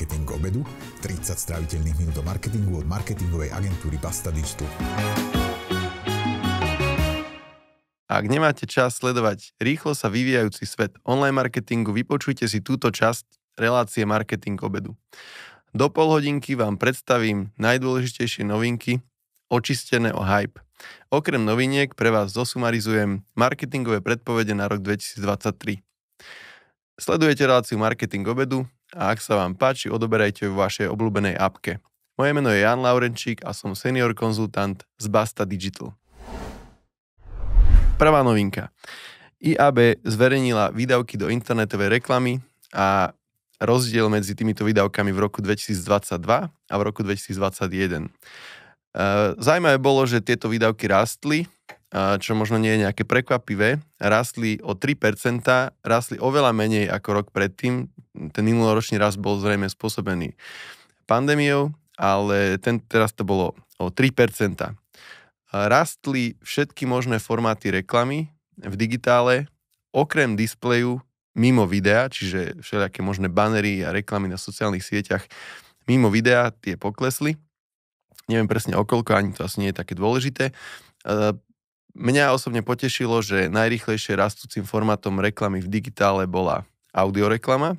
Marketing obedu, 30 stráviteľných minút do marketingu od marketingovej agentúry Basta Digital. Ak nemáte čas sledovať rýchlo sa vyvíjajúci svet online marketingu, vypočujte si túto časť relácie Marketing obedu. Do polhodinky vám predstavím najdôležitejšie novinky, očistené o hype. Okrem noviniek pre vás zosumarizujem marketingové predpovede na rok 2023. Sledujete reláciu Marketing obedu, a ak sa vám páči, odoberajte ju v vašej obľúbenej apke. Moje meno je Jan Laurenčík a som senior konzultant z Basta Digital. Prvá novinka. IAB zverejnila výdavky do internetovej reklamy a rozdiel medzi týmito výdavkami v roku 2022 a v roku 2021. E, Zajímavé bolo, že tieto výdavky rastli čo možno nie je nejaké prekvapivé, rastli o 3%, rastli oveľa menej ako rok predtým. Ten minuloročný rast bol zrejme spôsobený pandémiou, ale ten, teraz to bolo o 3%. Rastli všetky možné formáty reklamy v digitále, okrem displeju, mimo videa, čiže všelijaké možné banery a reklamy na sociálnych sieťach, mimo videa tie poklesli. Neviem presne okolko, ani to asi nie je také dôležité Mňa osobne potešilo, že najrychlejšie rastúcim formátom reklamy v digitále bola audioreklama,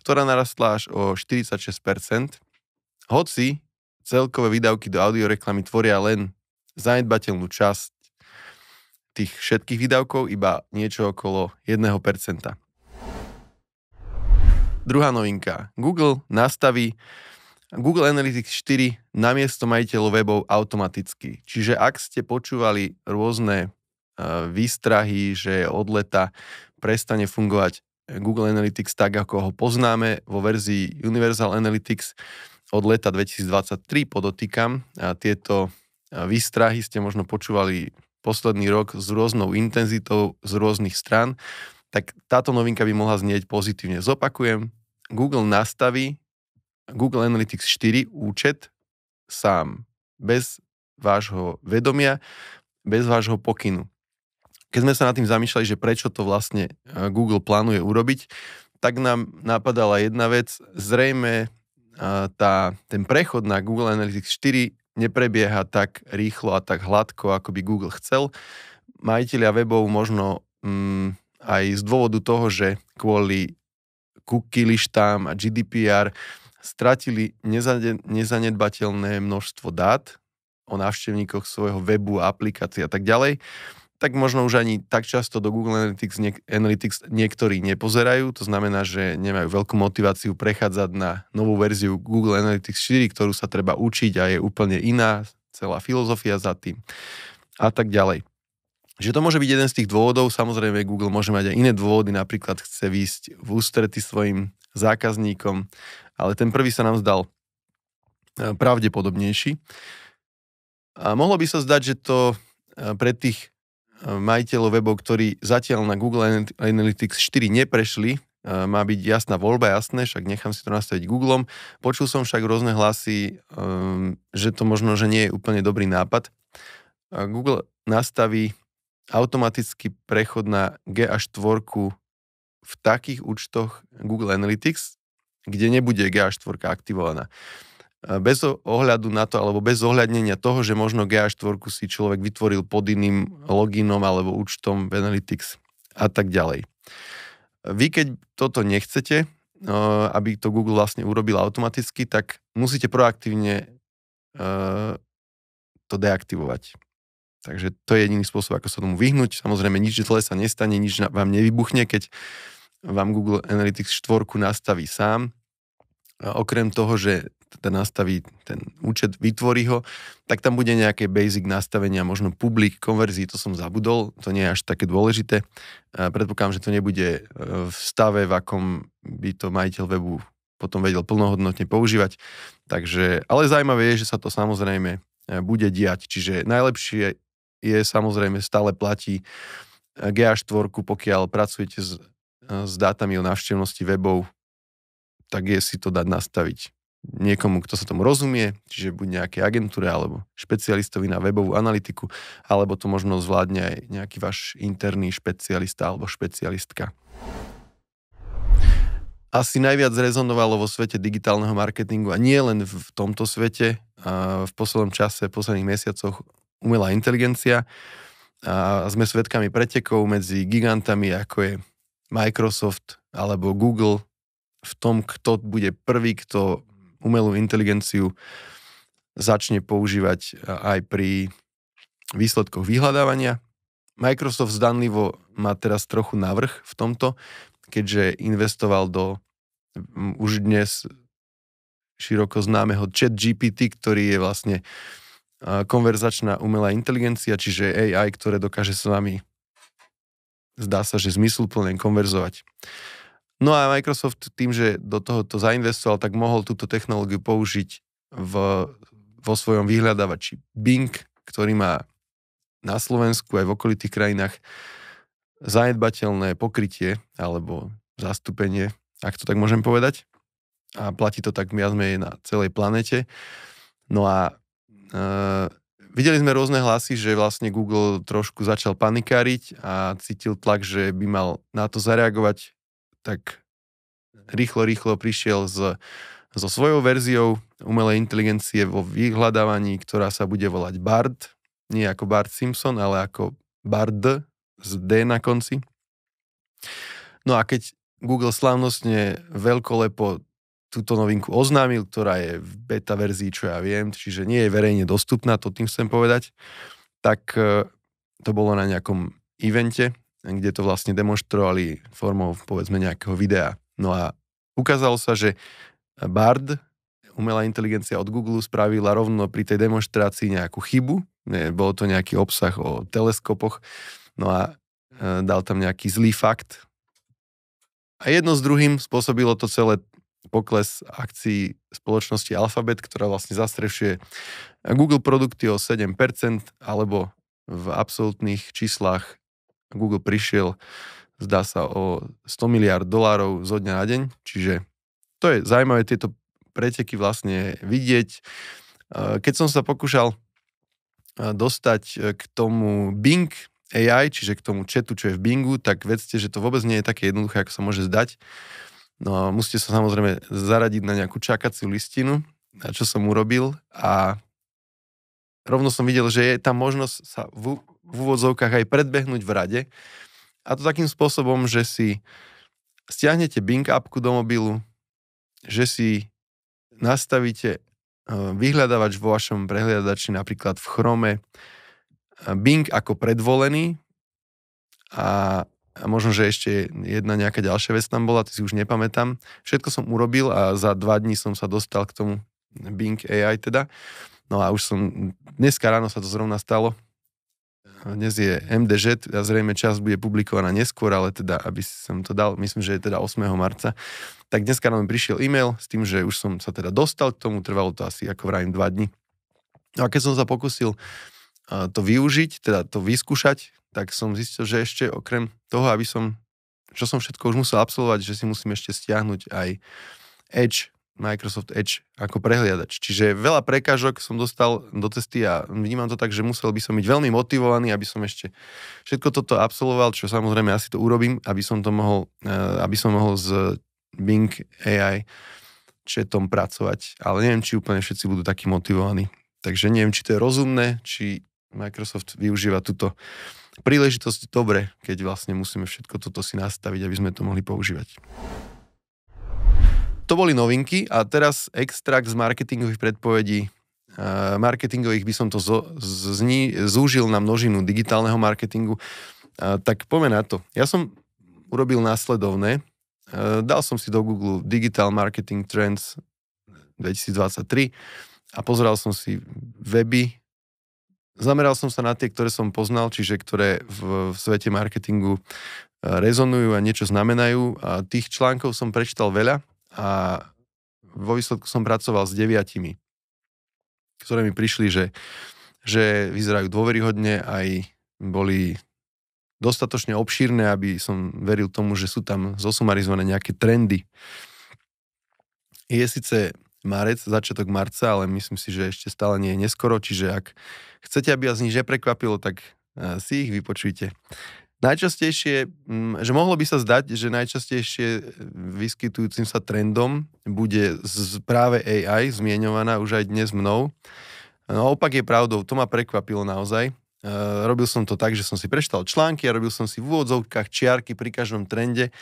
ktorá narastla až o 46%, hoci celkové výdavky do audioreklamy tvoria len zanedbateľnú časť tých všetkých výdavkov, iba niečo okolo 1%. Druhá novinka. Google nastaví Google Analytics 4 na miesto majiteľov webov automaticky. Čiže ak ste počúvali rôzne e, výstrahy, že od leta prestane fungovať e, Google Analytics tak, ako ho poznáme vo verzii Universal Analytics od leta 2023, podotýkam. A tieto e, výstrahy ste možno počúvali posledný rok s rôznou intenzitou z rôznych stran, tak táto novinka by mohla znieť pozitívne. Zopakujem, Google nastaví Google Analytics 4 účet sám, bez vášho vedomia, bez vášho pokynu. Keď sme sa nad tým zamýšľali, že prečo to vlastne eh, Google plánuje urobiť, tak nám napadala jedna vec. Zrejme eh, tá, ten prechod na Google Analytics 4 neprebieha tak rýchlo a tak hladko, ako by Google chcel. Majiteľia webov možno mm, aj z dôvodu toho, že kvôli cookie tam a GDPR uh, stratili nezanedbateľné množstvo dát o návštevníkoch svojho webu, aplikácií a tak ďalej, tak možno už ani tak často do Google Analytics, niek- Analytics niektorí nepozerajú, to znamená, že nemajú veľkú motiváciu prechádzať na novú verziu Google Analytics 4, ktorú sa treba učiť a je úplne iná, celá filozofia za tým a tak ďalej že to môže byť jeden z tých dôvodov, samozrejme Google môže mať aj iné dôvody, napríklad chce výjsť v ústrety svojim zákazníkom, ale ten prvý sa nám zdal e, pravdepodobnejší. A mohlo by sa zdať, že to e, pre tých e, majiteľov webov, ktorí zatiaľ na Google Analytics 4 neprešli, má byť jasná voľba, jasné, však nechám si to nastaviť Googlem. Počul som však rôzne hlasy, že to možno, že nie je úplne dobrý nápad. Google nastaví automatický prechod na G až 4 v takých účtoch Google Analytics, kde nebude GA4 aktivovaná. E, bez ohľadu na to, alebo bez ohľadnenia toho, že možno GA4 si človek vytvoril pod iným loginom alebo účtom v Analytics a tak ďalej. Vy keď toto nechcete, e, aby to Google vlastne urobil automaticky, tak musíte proaktívne e, to deaktivovať. Takže to je jediný spôsob, ako sa tomu vyhnúť. Samozrejme, nič zle sa nestane, nič vám nevybuchne, keď vám Google Analytics 4 nastaví sám. A okrem toho, že teda nastaví ten účet, vytvorí ho, tak tam bude nejaké basic nastavenia, možno publik, konverzií, to som zabudol, to nie je až také dôležité. predpokladám, že to nebude e, v stave, v akom by to majiteľ webu potom vedel plnohodnotne používať. Takže, ale zaujímavé je, že sa to samozrejme e, bude diať. Čiže najlepšie je samozrejme stále platí e, GA4, pokiaľ pracujete s, e, s dátami o návštevnosti webov, tak je si to dať nastaviť niekomu, kto sa tomu rozumie, čiže buď nejaké agentúre alebo špecialistovi na webovú analytiku, alebo to možno zvládne aj nejaký váš interný špecialista alebo špecialistka. Asi najviac rezonovalo vo svete digitálneho marketingu a nie len v tomto svete, v poslednom čase, v posledných mesiacoch umelá inteligencia a sme svedkami pretekov medzi gigantami, ako je Microsoft alebo Google, v tom, kto bude prvý, kto umelú inteligenciu začne používať aj pri výsledkoch vyhľadávania. Microsoft zdanlivo má teraz trochu navrh v tomto, keďže investoval do už dnes široko známeho chat GPT, ktorý je vlastne uh, konverzačná umelá inteligencia, čiže AI, ktoré dokáže s vami zdá sa, že zmysluplne konverzovať. No a Microsoft tým, že do toho to zainvestoval, tak mohol túto technológiu použiť v, vo svojom vyhľadávači Bing, ktorý má na Slovensku aj v okolitých krajinách zanedbateľné pokrytie alebo zastúpenie, ak to tak môžem povedať. A platí to tak viac menej na celej planete. No a Uh, videli sme rôzne hlasy, že vlastne Google trošku začal panikáriť a cítil tlak, že by mal na to zareagovať, tak rýchlo, rýchlo prišiel z, so svojou verziou umelej inteligencie vo vyhľadávaní, ktorá sa bude volať BARD, nie ako BARD Simpson, ale ako BARD z D na konci. No a keď Google slávnostne veľkolepo túto novinku oznámil, ktorá je v beta verzii, čo ja viem, čiže nie je verejne dostupná, to tým chcem povedať, tak e, to bolo na nejakom evente, kde to vlastne demonstrovali formou, povedzme, nejakého videa. No a ukázalo sa, že Bard, umelá inteligencia od Google, spravila rovno pri tej demonstrácii nejakú chybu, nie, bolo to nejaký obsah o teleskopoch, no a e, dal tam nejaký zlý fakt. A jedno s druhým spôsobilo to celé pokles akcií spoločnosti Alphabet, ktorá vlastne zastrešuje Google produkty o 7%, alebo v absolútnych číslach Google prišiel, zdá sa, o 100 miliard dolárov zo dňa na deň, čiže to je zaujímavé tieto preteky vlastne vidieť. Keď som sa pokúšal dostať e, k tomu Bing AI, čiže k tomu chatu, čo je v Bingu, tak vedzte, že to vôbec nie je také jednoduché, ako sa môže zdať No a musíte sa samozrejme zaradiť na nejakú čakaciu listinu, na čo som urobil a rovno som videl, že je tam možnosť sa v, v úvodzovkách aj predbehnúť v rade a to takým spôsobom, že si stiahnete Bing appku do mobilu, že si nastavíte e, vyhľadávač vo vašom prehliadači napríklad v Chrome e, Bing ako predvolený a a možno, že ešte jedna nejaká ďalšia vec tam bola, ty si už nepamätám. Všetko som urobil a za dva dní som sa dostal k tomu Bing AI teda. No a už som, dneska ráno sa to zrovna stalo. Dnes je MDŽ, a zrejme čas bude publikovaná neskôr, ale teda, aby som to dal, myslím, že je teda 8. marca. Tak dneska nám prišiel e-mail s tým, že už som sa teda dostal k tomu, trvalo to asi, ako vrajím, dva dní. No a keď som sa pokusil to využiť, teda to vyskúšať, tak som zistil, že ešte okrem toho, aby som, čo som všetko už musel absolvovať, že si musím ešte stiahnuť aj Edge, Microsoft Edge ako prehliadač. Čiže veľa prekážok som dostal do cesty a vnímam to tak, že musel by som byť veľmi motivovaný, aby som ešte všetko toto absolvoval, čo samozrejme asi to urobím, aby som to mohol, e, aby som mohol z Bing AI četom pracovať, ale neviem, či úplne všetci budú takí motivovaní. Takže neviem, či to je rozumné, či Microsoft využíva túto príležitosť dobre, keď vlastne musíme všetko toto si nastaviť, aby sme to mohli používať. To boli novinky a teraz extrakt z marketingových predpovedí marketingových by som to zo, z, zni, zúžil na množinu digitálneho marketingu. Tak poďme na to. Ja som urobil následovné. Dal som si do Google Digital Marketing Trends 2023 a pozeral som si weby Zameral som sa na tie, ktoré som poznal, čiže ktoré v, v svete marketingu e, rezonujú a niečo znamenajú. A tých článkov som prečítal veľa a vo výsledku som pracoval s deviatimi, ktoré mi prišli, že, že vyzerajú dôveryhodne aj boli dostatočne obšírne, aby som veril tomu, že sú tam zosumarizované nejaké trendy. Je síce marec, začiatok marca, ale myslím si, že ešte stále nie je neskoro, čiže ak chcete, aby vás nič neprekvapilo, tak e, si ich vypočujte. Najčastejšie, mm, že mohlo by sa zdať, že najčastejšie e, vyskytujúcim sa trendom bude z, práve AI, zmienovaná už aj dnes mnou. No opak je pravdou, to ma prekvapilo naozaj. E, robil som to tak, že som si preštal články a robil som si v úvodzovkách čiarky pri každom trende,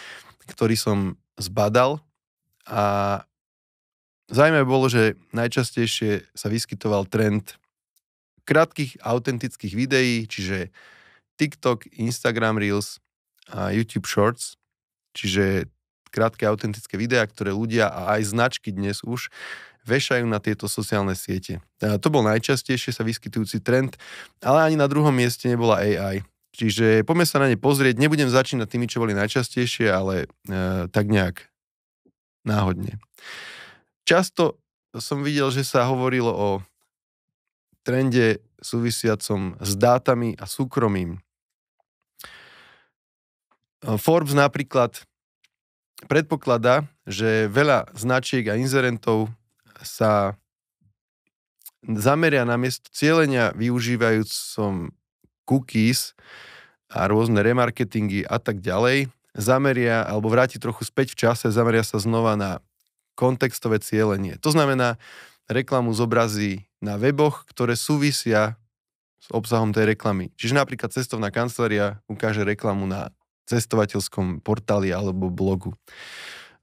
ktorý som zbadal a Zajímavé bolo, že najčastejšie sa vyskytoval trend krátkých autentických videí, čiže TikTok, Instagram Reels a YouTube Shorts, čiže krátke autentické videá, ktoré ľudia a aj značky dnes už vešajú na tieto sociálne siete. A to bol najčastejšie sa vyskytujúci trend, ale ani na druhom mieste nebola AI. Čiže poďme sa na ne pozrieť. Nebudem začínať tými, čo boli najčastejšie, ale e, tak nejak náhodne často som videl, že sa hovorilo o trende súvisiacom s dátami a súkromím. E, Forbes napríklad predpokladá, že veľa značiek a inzerentov sa zameria na miesto cieľenia využívajúcom cookies a rôzne remarketingy a tak ďalej, zameria alebo vráti trochu späť v čase, zameria sa znova na kontextové cieľenie. To znamená, reklamu zobrazí na weboch, ktoré súvisia s obsahom tej reklamy. Čiže napríklad cestovná kancelária ukáže reklamu na cestovateľskom portáli alebo blogu.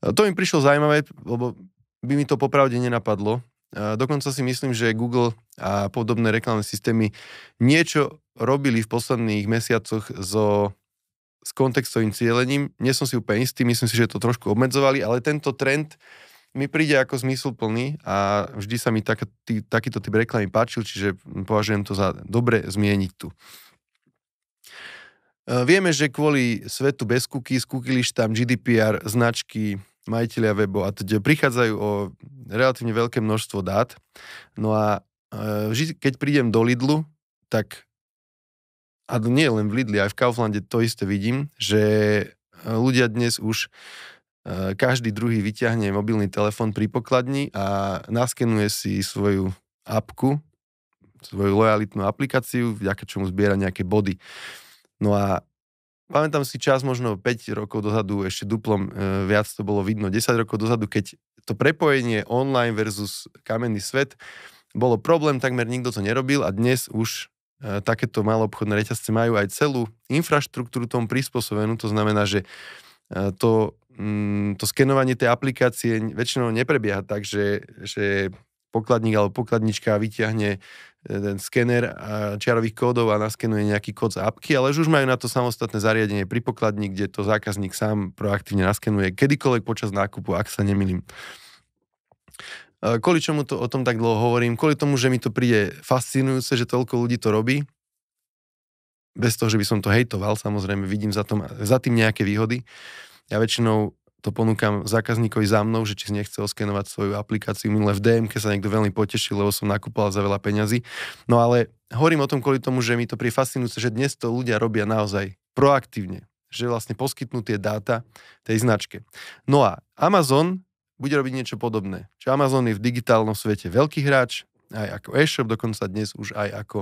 To mi prišlo zaujímavé, lebo by mi to popravde nenapadlo. Dokonca si myslím, že Google a podobné reklamné systémy niečo robili v posledných mesiacoch so, s kontextovým cieľením. Nie som si úplne istý, myslím si, že to trošku obmedzovali, ale tento trend uh, mi príde ako zmysluplný a vždy sa mi tak, tý, takýto typ reklamy páčil, čiže považujem to za dobre zmieniť tu. E, vieme, že kvôli svetu bez kuky, cookie tam GDPR, značky, majiteľia webo a teda prichádzajú o relatívne veľké množstvo dát. No a e, vždy, keď prídem do Lidlu, tak a nie len v Lidli, aj v Kauflande to isté vidím, že e, ľudia dnes už Eh, každý druhý vyťahne mobilný telefón pri pokladni a naskenuje si svoju apku, svoju lojalitnú aplikáciu, vďaka čomu zbiera nejaké body. No a pamätám si čas možno 5 rokov dozadu, ešte duplom eh, viac to bolo vidno, 10 rokov dozadu, keď to prepojenie online versus kamenný svet bolo problém, takmer nikto to nerobil a dnes už eh, takéto malobchodné reťazce majú aj celú infraštruktúru tomu prispôsobenú, to znamená, že to, mm, to skenovanie tej aplikácie väčšinou neprebieha tak, že, že pokladník alebo pokladnička vyťahne e, ten skener čiarových kódov a naskenuje nejaký kód z apky, ale už majú na to samostatné zariadenie pri pokladni, kde to zákazník sám proaktívne naskenuje kedykoľvek počas nákupu, ak sa nemýlim. E, kvôli čomu to o tom tak dlho hovorím? Kvôli tomu, že mi to príde fascinujúce, že toľko ľudí to robí bez toho, že by som to hejtoval, samozrejme vidím za, tom, za tým nejaké výhody. Ja väčšinou to ponúkam zákazníkovi za mnou, že či si nechce oskenovať svoju aplikáciu. Minule v dm sa niekto veľmi potešil, lebo som nakupoval za veľa peňazí. No ale hovorím o tom kvôli tomu, že mi to pri fascinujúce, že dnes to ľudia robia naozaj proaktívne, že vlastne poskytnú tie dáta tej značke. No a Amazon bude robiť niečo podobné. Čiže Amazon je v digitálnom svete veľký hráč, aj ako e-shop, dokonca dnes už aj ako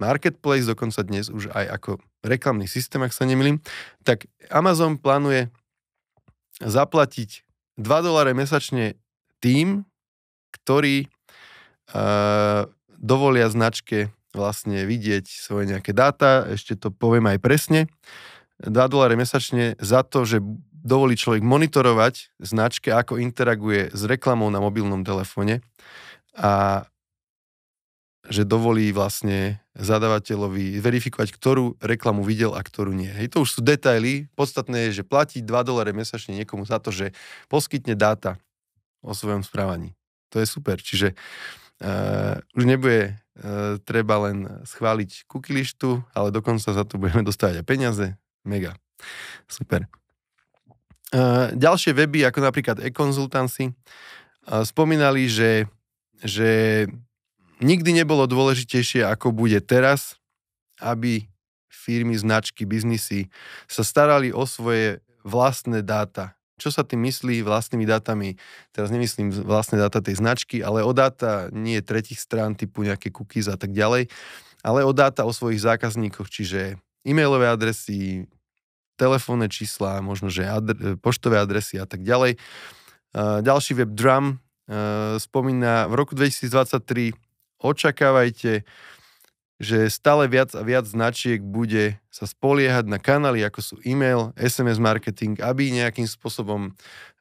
Marketplace, dokonca dnes už aj ako reklamný systém, ak sa nemýlim, tak Amazon plánuje zaplatiť 2 doláre mesačne tým, ktorí uh, dovolia značke vlastne vidieť svoje nejaké dáta, ešte to poviem aj presne, 2 doláre mesačne za to, že dovolí človek monitorovať značke, ako interaguje s reklamou na mobilnom telefóne a že dovolí vlastne zadavateľovi verifikovať, ktorú reklamu videl a ktorú nie. Hej, to už sú detaily. Podstatné je, že platí 2 dolare mesačne niekomu za to, že poskytne dáta o svojom správaní. To je super. Čiže uh, už nebude uh, treba len schváliť kukilištu, ale dokonca za to budeme dostávať aj peniaze. Mega. Super. Uh, ďalšie weby, ako napríklad e-konzultanci, uh, spomínali, že, že nikdy nebolo dôležitejšie, ako bude teraz, aby firmy, značky, biznisy sa starali o svoje vlastné dáta. Čo sa tým myslí vlastnými dátami? Teraz nemyslím vlastné dáta tej značky, ale o dáta nie tretich strán typu nejaké cookies a tak ďalej, ale o dáta o svojich zákazníkoch, čiže e-mailové adresy, telefónne čísla, možno že adre, poštové adresy a tak ďalej. Ďalší web Drum e, spomína v roku 2023 očakávajte, že stále viac a viac značiek bude sa spoliehať na kanály, ako sú e-mail, SMS marketing, aby nejakým spôsobom eh,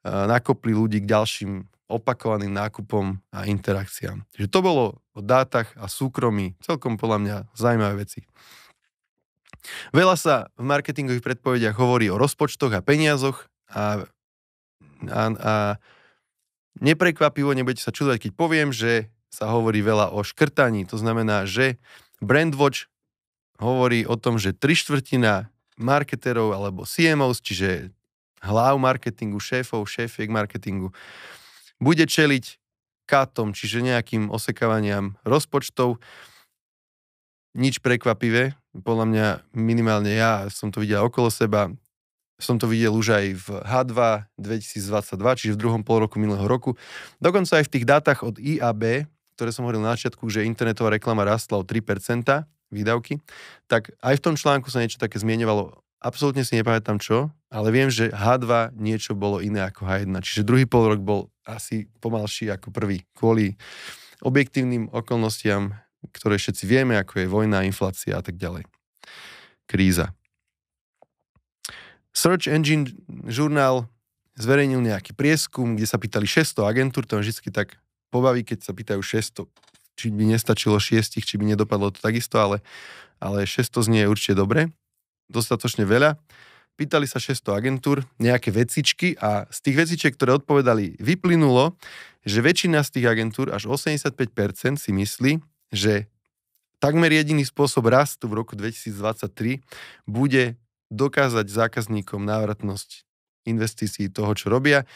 nakopli ľudí k ďalším opakovaným nákupom a interakciám. Takže to bolo o dátach a súkromí. Celkom podľa mňa zaujímavé veci. Veľa sa v marketingových predpovediach hovorí o rozpočtoch a peniazoch a, a, a neprekvapivo nebudete sa čudovať, keď poviem, že sa hovorí veľa o škrtaní. To znamená, že Brandwatch hovorí o tom, že tri štvrtina marketerov alebo CMOs, čiže hlav marketingu, šéfov, šéfiek marketingu, bude čeliť katom, čiže nejakým osekávaniam rozpočtov. Nič prekvapivé, podľa mňa minimálne ja som to videl okolo seba, som to videl už aj v H2 2022, čiže v druhom pol roku minulého roku. Dokonca aj v tých dátach od IAB, ktoré som hovoril na začiatku, že internetová reklama rastla o 3% výdavky, tak aj v tom článku sa niečo také zmienovalo. Absolútne si nepamätám čo, ale viem, že H2 niečo bolo iné ako H1. Čiže druhý pol rok bol asi pomalší ako prvý, kvôli objektívnym okolnostiam, ktoré všetci vieme, ako je vojna, inflácia a tak ďalej. Kríza. Search Engine žurnál zverejnil nejaký prieskum, kde sa pýtali 600 agentúr, to je vždy tak pobaví, keď sa pýtajú 600, či by nestačilo 6, či by nedopadlo to takisto, ale, ale 600 znie určite dobre, dostatočne veľa. Pýtali sa 600 agentúr nejaké vecičky a z tých vecičiek, ktoré odpovedali, vyplynulo, že väčšina z tých agentúr, až 85% si myslí, že takmer jediný spôsob rastu v roku 2023 bude dokázať zákazníkom návratnosť investícií toho, čo robia,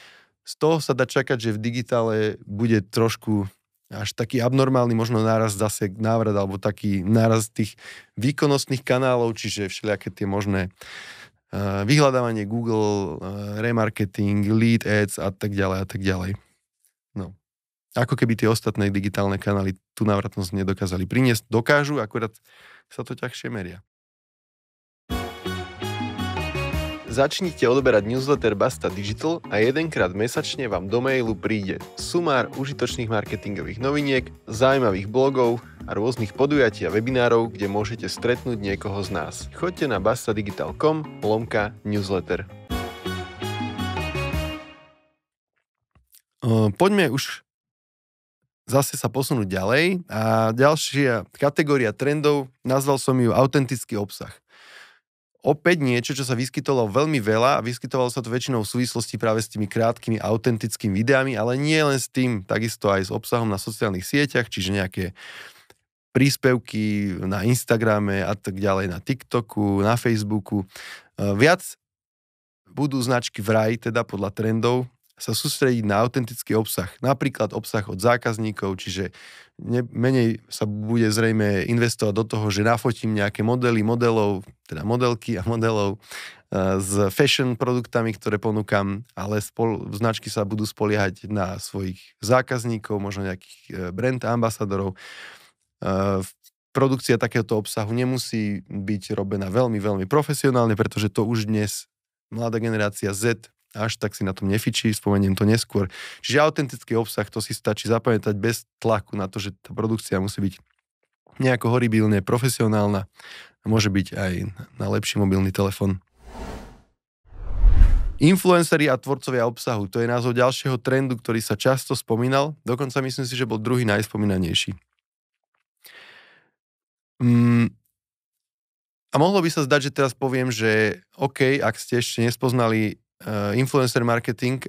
z toho sa dá čakať, že v digitále bude trošku až taký abnormálny možno náraz zase návrat alebo taký náraz tých výkonnostných kanálov, čiže všelijaké tie možné eh, vyhľadávanie Google, eh, remarketing, lead ads a tak ďalej a tak ďalej. No. Ako keby tie ostatné digitálne kanály tú návratnosť nedokázali priniesť. Dokážu, akurát sa to ťažšie meria. Začnite odberať newsletter Basta Digital a jedenkrát mesačne vám do mailu príde sumár užitočných marketingových noviniek, zaujímavých blogov a rôznych podujatí a webinárov, kde môžete stretnúť niekoho z nás. Choďte na bastadigital.com lomka newsletter. Poďme už zase sa posunúť ďalej a ďalšia kategória trendov, nazval som ju autentický obsah opäť niečo, čo sa vyskytovalo veľmi veľa a vyskytovalo sa to väčšinou v súvislosti práve s tými krátkými autentickými videami, ale nie len s tým, takisto aj s obsahom na sociálnych sieťach, čiže nejaké príspevky na Instagrame a tak ďalej, na TikToku, na Facebooku. E, viac budú značky vraj, teda podľa trendov, sa sústrediť na autentický obsah. Napríklad obsah od zákazníkov, čiže ne, menej sa bude zrejme investovať do toho, že nafotím nejaké modely modelov, teda modelky a modelov uh, s fashion produktami, ktoré ponúkam, ale spol, značky sa budú spoliehať na svojich zákazníkov, možno nejakých eh, brand ambasadorov. Uh, eh, produkcia takéhoto obsahu nemusí byť robená veľmi, veľmi profesionálne, pretože to už dnes mladá generácia Z až tak si na tom nefičí, spomeniem to neskôr. Čiže autentický obsah, to si stačí zapamätať bez tlaku na to, že tá produkcia musí byť nejako horibilne profesionálna. a Môže byť aj na lepší mobilný telefón. Influenceri a tvorcovia obsahu, to je názov ďalšieho trendu, ktorý sa často spomínal, dokonca myslím si, že bol druhý najspomínanejší. Mm. A mohlo by sa zdať, že teraz poviem, že OK, ak ste ešte nespoznali Eh, influencer marketing eh,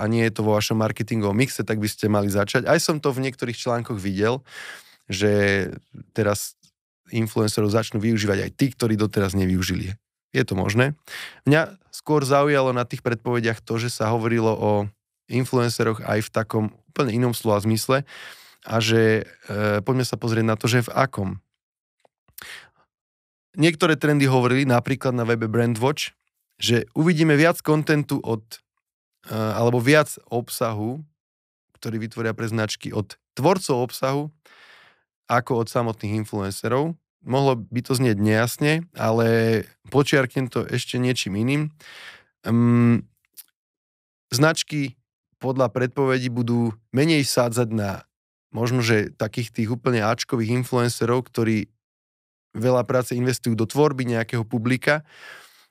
a nie je to vo vašom marketingovom mixe, tak by ste mali začať. Aj som to v niektorých článkoch videl, že teraz influencerov začnú využívať aj tí, ktorí doteraz nevyužili. Je to možné. Mňa skôr zaujalo na tých predpovediach to, že sa hovorilo o influenceroch aj v takom úplne inom slova zmysle a že e, poďme sa pozrieť na to, že v akom. Niektoré trendy hovorili napríklad na webe Brandwatch, že uvidíme viac kontentu od, e, alebo viac obsahu, ktorý vytvoria pre značky od tvorcov obsahu, ako od samotných influencerov. Mohlo by to znieť nejasne, ale počiarknem to ešte niečím iným. Um, značky podľa predpovedí budú menej sádzať na možno, že takých tých úplne Ačkových influencerov, ktorí veľa práce investujú do tvorby nejakého publika,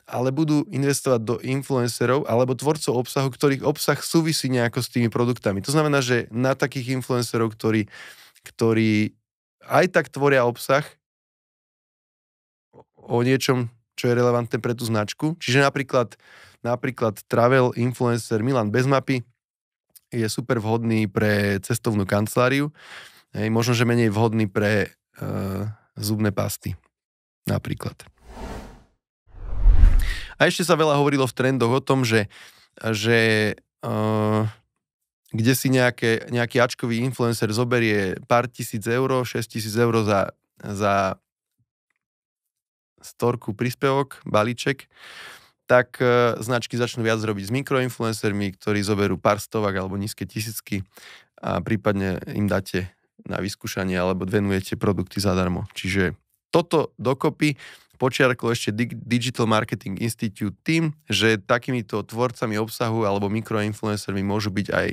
ale budú investovať do influencerov alebo tvorcov obsahu, ktorých obsah súvisí nejako s tými produktami. To znamená, že na takých influencerov, ktorí, ktorí aj tak tvoria obsah o niečom, čo je relevantné pre tú značku. Čiže napríklad, napríklad travel influencer Milan bez mapy je super vhodný pre cestovnú kanceláriu, Hej, možno, že menej vhodný pre e, zubné pasty napríklad. A ešte sa veľa hovorilo v trendoch o tom, že, že uh, kde si nejaké, nejaký ačkový influencer zoberie pár tisíc eur, 6 tisíc eur za, za storku príspevok, balíček, tak uh, značky začnú viac robiť s mikroinfluencermi, ktorí zoberú pár stovak alebo nízke tisícky a prípadne im dáte na vyskúšanie alebo venujete produkty zadarmo. Čiže toto dokopy počiarkol ešte Digital Marketing Institute tým, že takýmito tvorcami obsahu alebo mikroinfluencermi môžu byť aj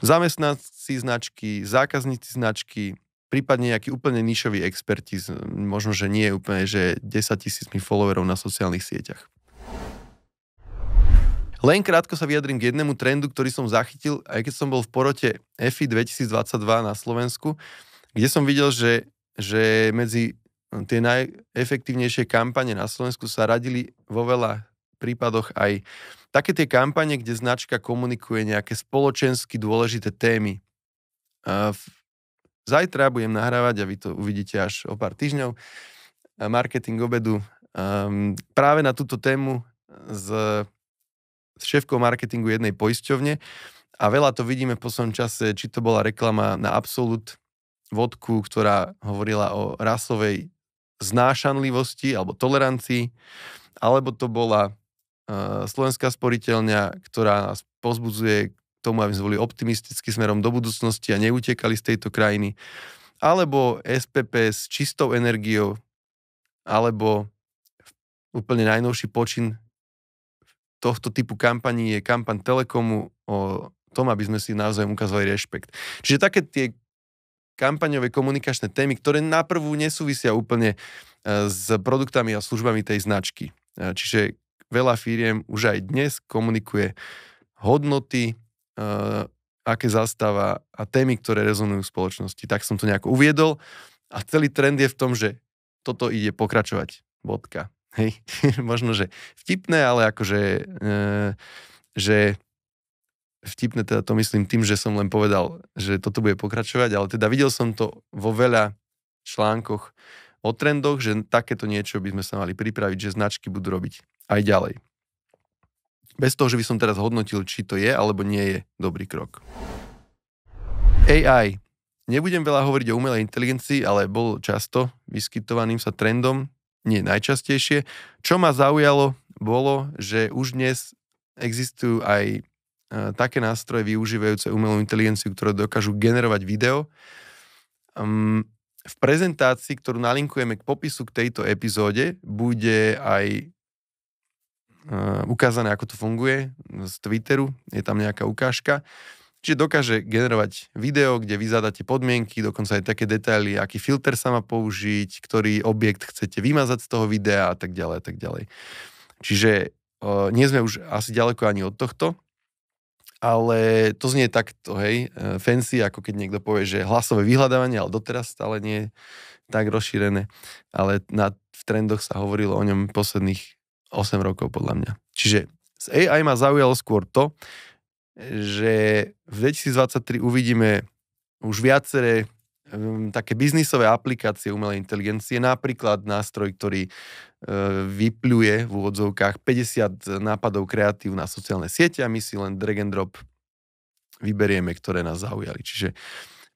zamestnanci značky, zákazníci značky, prípadne nejakí úplne nišoví experti, možno, že nie úplne, že 10 tisícmi followerov na sociálnych sieťach. Len krátko sa vyjadrím k jednému trendu, ktorý som zachytil, aj keď som bol v porote EFI 2022 na Slovensku, kde som videl, že, že medzi tie najefektívnejšie kampane na Slovensku sa radili vo veľa prípadoch aj také tie kampane, kde značka komunikuje nejaké spoločensky dôležité témy. Zajtra budem nahrávať a vy to uvidíte až o pár týždňov marketing obedu práve na túto tému e, s, šéfkou marketingu jednej poisťovne a veľa to vidíme v poslednom čase, či to bola reklama na Absolut vodku, ktorá hovorila o rasovej znášanlivosti alebo tolerancii, alebo to bola uh, Slovenská sporiteľňa, ktorá nás pozbudzuje k tomu, aby sme boli optimisticky smerom do budúcnosti a neutekali z tejto krajiny, alebo SPP s čistou energiou, alebo úplne najnovší počin tohto typu kampaní je kampaň Telekomu o tom, aby sme si naozaj ukázali rešpekt. Čiže také tie kampaňové komunikačné témy, ktoré prvú nesúvisia úplne e, s produktami a službami tej značky. E, čiže veľa firiem už aj dnes komunikuje hodnoty, e, aké zastáva a témy, ktoré rezonujú v spoločnosti. Tak som to nejako uviedol a celý trend je v tom, že toto ide pokračovať. Bodka. Hej. Možno, že vtipné, ale akože e, že vtipné teda to myslím tým, že som len povedal, že toto bude pokračovať, ale teda videl som to vo veľa článkoch o trendoch, že takéto niečo by sme sa mali pripraviť, že značky budú robiť aj ďalej. Bez toho, že by som teraz hodnotil, či to je alebo nie je dobrý krok. AI. Nebudem veľa hovoriť o umelej inteligencii, ale bol často vyskytovaným sa trendom, nie najčastejšie. Čo ma zaujalo, bolo, že už dnes existujú aj E, také nástroje využívajúce umelú inteligenciu, ktoré dokážu generovať video. v prezentácii, ktorú nalinkujeme k popisu k tejto epizóde, bude aj e, ukázané, ako to funguje z Twitteru. Je tam nejaká ukážka. Čiže dokáže generovať video, kde vy zadáte podmienky, dokonca aj také detaily, aký filter sa má použiť, ktorý objekt chcete vymazať z toho videa a tak ďalej a tak ďalej. Čiže e, nie sme už asi ďaleko ani od tohto, ale to znie takto, hej, e, fancy, ako keď niekto povie, že hlasové vyhľadávanie, ale doteraz stále nie je tak rozšírené, ale na, v trendoch sa hovorilo o ňom posledných 8 rokov podľa mňa. Čiže z AI ma zaujalo skôr to, e, že v 2023 uvidíme už viaceré um, také biznisové aplikácie umelej inteligencie, napríklad nástroj, ktorý uh, vypluje v úvodzovkách 50 nápadov kreatív na sociálne siete a my si len drag and drop vyberieme, ktoré nás zaujali. Čiže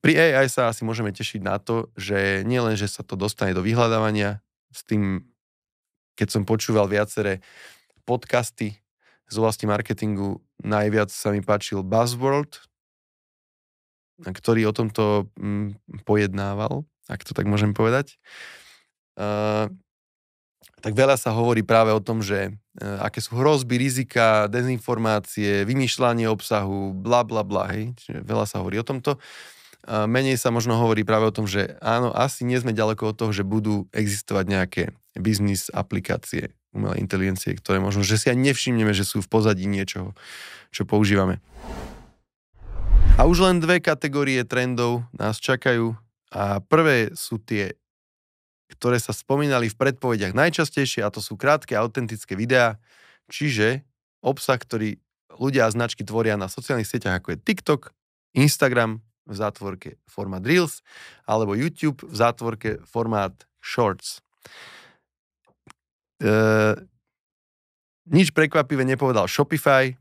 pri AI sa asi môžeme tešiť na to, že nielen, že sa to dostane do vyhľadávania, s tým, keď som počúval viaceré podcasty z oblasti marketingu, najviac sa mi páčil Buzzworld, ktorý o tomto mm, pojednával, ak to tak môžem povedať, tak veľa sa hovorí práve o tom, že e, aké sú hrozby, rizika, dezinformácie, vymýšľanie obsahu, bla bla bla, hej. Čiže veľa sa hovorí o tomto. Menej sa možno hovorí práve o tom, že áno, asi nie sme ďaleko od toho, že budú existovať nejaké biznis aplikácie umelej inteligencie, ktoré možno, že si ani nevšimneme, že sú v pozadí niečoho, čo používame. A už len dve kategórie trendov nás čakajú a prvé sú tie, ktoré sa spomínali v predpovediach najčastejšie a to sú krátke autentické videá, čiže obsah, ktorý ľudia a značky tvoria na sociálnych sieťach ako je TikTok, Instagram v zátvorke formát Reels alebo YouTube v zátvorke formát Shorts. E, nič prekvapivé nepovedal Shopify,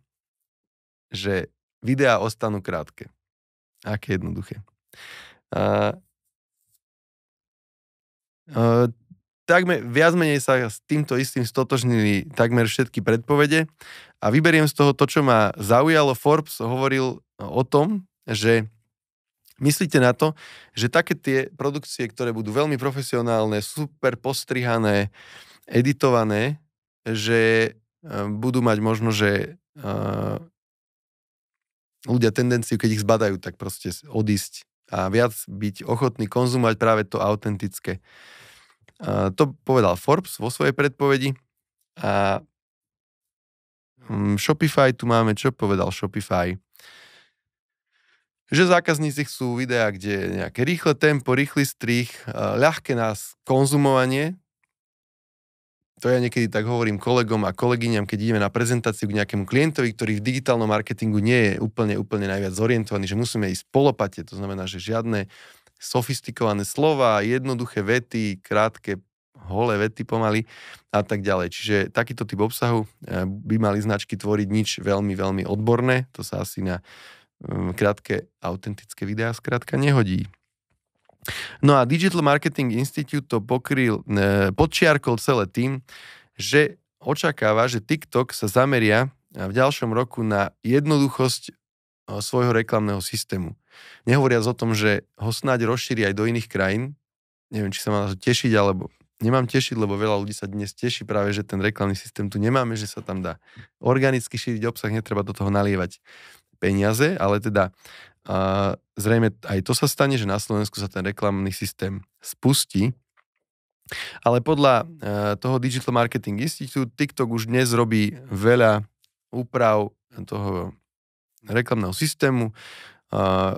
že videá ostanú krátke. Aké jednoduché. Uh, uh, takmer, viac menej sa s týmto istým stotožnili takmer všetky predpovede a vyberiem z toho to, čo ma zaujalo. Forbes hovoril o tom, že myslíte na to, že také tie produkcie, ktoré budú veľmi profesionálne, super postrihané, editované, že e, budú mať možno, že uh, ľudia tendenciu, keď ich zbadajú, tak proste odísť a viac byť ochotný konzumovať práve to autentické. to povedal Forbes vo svojej predpovedi a mm, Shopify, tu máme, čo povedal Shopify že zákazníci chcú videá, kde je nejaké rýchle tempo, rýchly strich, ľahké nás konzumovanie, to ja niekedy tak hovorím kolegom a kolegyňam, keď ideme na prezentáciu k nejakému klientovi, ktorý v digitálnom marketingu nie je úplne, úplne najviac zorientovaný, že musíme ísť polopate, to znamená, že žiadne sofistikované slova, jednoduché vety, krátke, holé vety pomaly a tak ďalej. Čiže takýto typ obsahu eh, by mali značky tvoriť nič veľmi, veľmi odborné, to sa asi na mm, krátke autentické videá zkrátka nehodí. No a Digital Marketing Institute to pokryl, e, podčiarkol celé tým, že očakáva, že TikTok sa zameria e, v ďalšom roku na jednoduchosť e, svojho reklamného systému. Nehovoriac o tom, že ho snáď rozšíri aj do iných krajín, neviem, či sa má to tešiť, alebo nemám tešiť, lebo veľa ľudí sa dnes teší práve, že ten reklamný systém tu nemáme, že sa tam dá organicky šíriť obsah, netreba do toho nalievať peniaze, ale teda a zrejme aj to sa stane, že na Slovensku sa ten reklamný systém spustí. Ale podľa e, toho Digital Marketing Institute TikTok už dnes robí veľa úprav toho reklamného systému, e,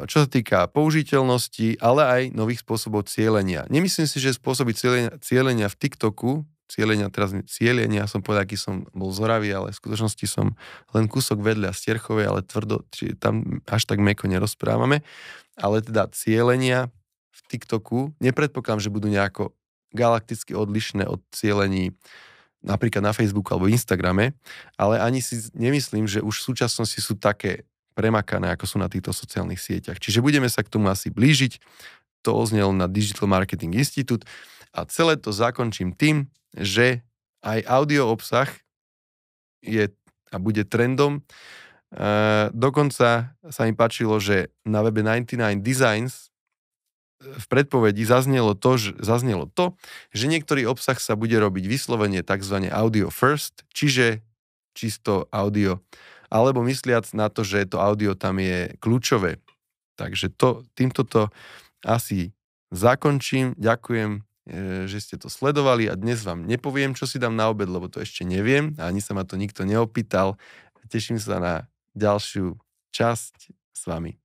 čo sa týka použiteľnosti, ale aj nových spôsobov cielenia. Nemyslím si, že spôsoby cieľenia cielenia v TikToku cieľenia, teraz cieľenia, som povedal, aký som bol zoravý, ale v skutočnosti som len kúsok vedľa Stierchovej, ale tvrdo, či tam až tak meko nerozprávame. Ale teda cieľenia v TikToku, nepredpokladám, že budú nejako galakticky odlišné od cieľení napríklad na Facebooku alebo Instagrame, ale ani si nemyslím, že už v súčasnosti sú také premakané, ako sú na týchto sociálnych sieťach. Čiže budeme sa k tomu asi blížiť. To oznel na Digital Marketing Institute. A celé to zakončím tým, že aj audio obsah je a bude trendom. Uh, dokonca sa im páčilo, že na webe 99 Designs e, v predpovedi zaznelo to, že, zaznelo to, že niektorý obsah sa bude robiť vyslovene tzv. audio first, čiže čisto audio, alebo mysliac na to, že to audio tam je kľúčové. Takže to, týmto to asi zakončím. Ďakujem E, že ste to sledovali a dnes vám nepoviem, čo si dám na obed, lebo to ešte neviem a ani sa ma to nikto neopýtal. Teším sa na ďalšiu časť s vami.